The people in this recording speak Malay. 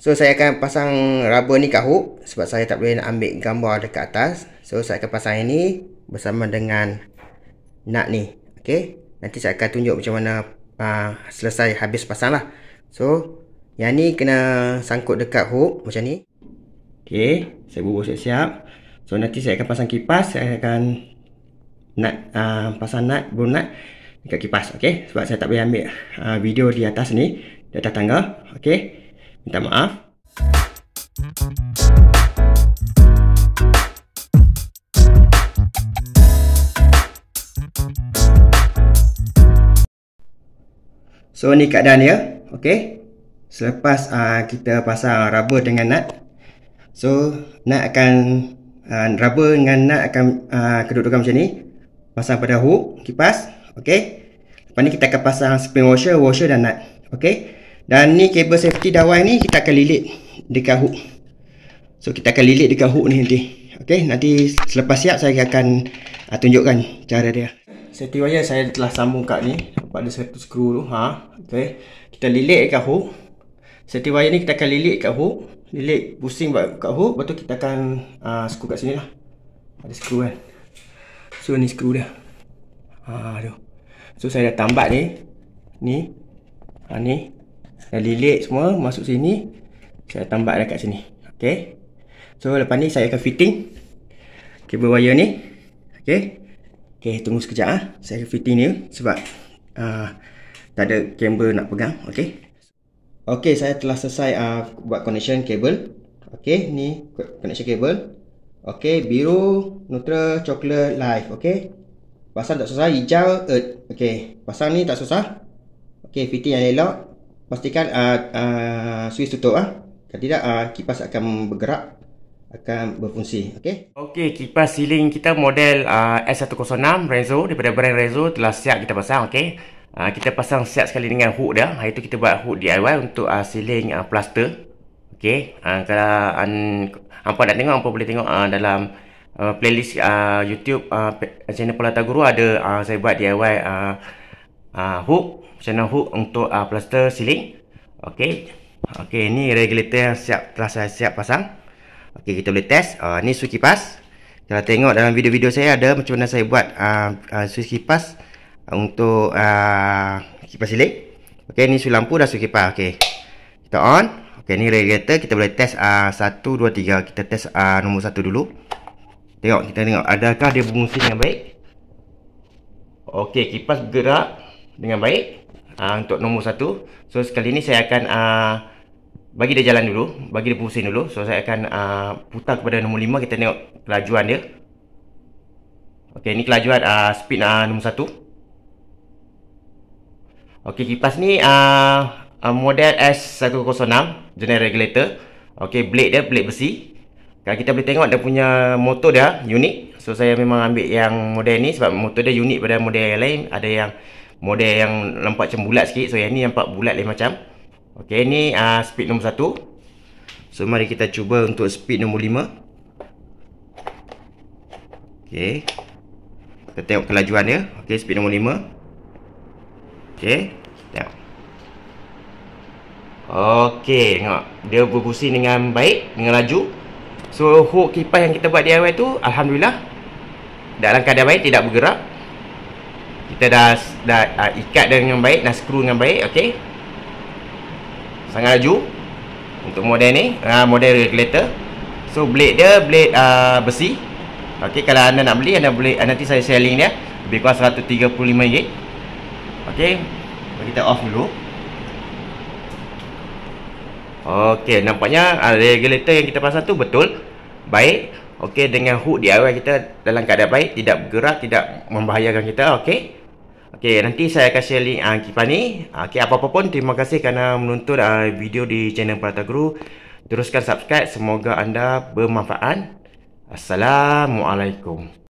So saya akan pasang rubber ni kat hook sebab saya tak boleh nak ambil gambar dekat atas. So saya akan pasang ini bersama dengan nut ni. Okay. Nanti saya akan tunjuk macam mana uh, selesai habis pasang lah. So yang ni kena sangkut dekat hook macam ni. Okay. saya bubuh siap-siap. So nanti saya akan pasang kipas, saya akan nut uh, pasang nut bunat dekat kipas. Okay. sebab saya tak boleh ambil uh, video di atas ni, di atas tangga. Okey. Minta maaf. So ni keadaan dia. Ya? Okey. Selepas uh, kita pasang rubber dengan nut. So nut akan uh, rubber dengan nut akan uh, kedudukan macam ni. Pasang pada hook kipas. Okey. Lepas ni kita akan pasang spring washer, washer dan nut. Okey. Dan ni kabel safety dawai ni kita akan lilit dekat hook. So kita akan lilit dekat hook ni nanti. Okey, nanti selepas siap saya akan uh, tunjukkan cara dia. Safety wire saya telah sambung kat ni pada satu skru tu. Ha, okey. Kita lilit dekat hook. Safety wire ni kita akan lilit dekat hook, lilit pusing buat dekat hook, lepas tu kita akan a uh, skru kat sini lah Ada skru kan. So ni skru dia. Ha, ah, tu. So saya dah tambat ni. Ni. Ha ni dah lilit semua masuk sini saya tambah dekat sini ok so lepas ni saya akan fitting kabel wire ni ok ok tunggu sekejap ha. saya akan fitting ni sebab uh, tak ada kabel nak pegang ok ok saya telah selesai uh, buat connection kabel ok ni connection kabel ok biru neutral coklat live ok pasang tak susah hijau earth ok pasang ni tak susah ok fitting yang elok pastikan uh, uh, switch tutup ah. Uh. Kalau tidak uh, kipas akan bergerak akan berfungsi okey okey kipas siling kita model uh, S106 Rezo daripada brand Rezo telah siap kita pasang okey uh, kita pasang siap sekali dengan hook dia hari itu kita buat hook DIY untuk uh, siling uh, plaster okey uh, kalau an hangpa nak tengok hangpa boleh tengok uh, dalam uh, playlist uh, YouTube uh, channel Pola Guru ada uh, saya buat DIY uh, uh, hook channel hook untuk uh, plaster siling. okey okey ni regulator siap telah saya siap pasang okey kita boleh test uh, ni switch kipas kalau tengok dalam video-video saya ada macam mana saya buat uh, uh, switch kipas untuk uh, kipas siling. okey ni switch lampu dah switch kipas okey kita on okey ni regulator kita boleh test uh, 1 2 3 kita test uh, nombor 1 dulu tengok kita tengok adakah dia berfungsi dengan baik Okey, kipas gerak dengan baik uh, untuk nombor satu. So sekali ni saya akan uh, bagi dia jalan dulu, bagi dia pusing dulu. So saya akan uh, putar kepada nombor lima, kita tengok kelajuan dia. Okey, ni kelajuan uh, speed uh, nombor satu. Okey, kipas ni uh, uh, model S106, jenis regulator. Okey, blade dia, blade besi. Kalau kita boleh tengok, dia punya motor dia unik. So, saya memang ambil yang model ni sebab motor dia unik pada model yang lain. Ada yang model yang nampak macam bulat sikit so yang ni nampak bulat lain macam ok ni uh, speed nombor 1 so mari kita cuba untuk speed nombor 5 ok kita tengok kelajuan dia ok speed nombor 5 ok tengok ok tengok dia berfungsi dengan baik dengan laju so hook kipas yang kita buat di awal tu Alhamdulillah dalam keadaan baik tidak bergerak kita dah dah uh, ikat dengan baik dah screw dengan baik okey sangat laju untuk model ni uh, model regulator so blade dia blade uh, besi okey kalau anda nak beli anda boleh uh, nanti saya selling dia lebih kurang 135 ringgit okey bagi kita off dulu okey nampaknya uh, regulator yang kita pasang tu betul baik Okey dengan hook DIY kita dalam keadaan baik tidak bergerak tidak membahayakan kita okey Okey, nanti saya akan share link uh, Kipas ni. Ah, okey, apa-apa pun terima kasih kerana menonton uh, video di channel Prata Guru. Teruskan subscribe. Semoga anda bermanfaat. Assalamualaikum.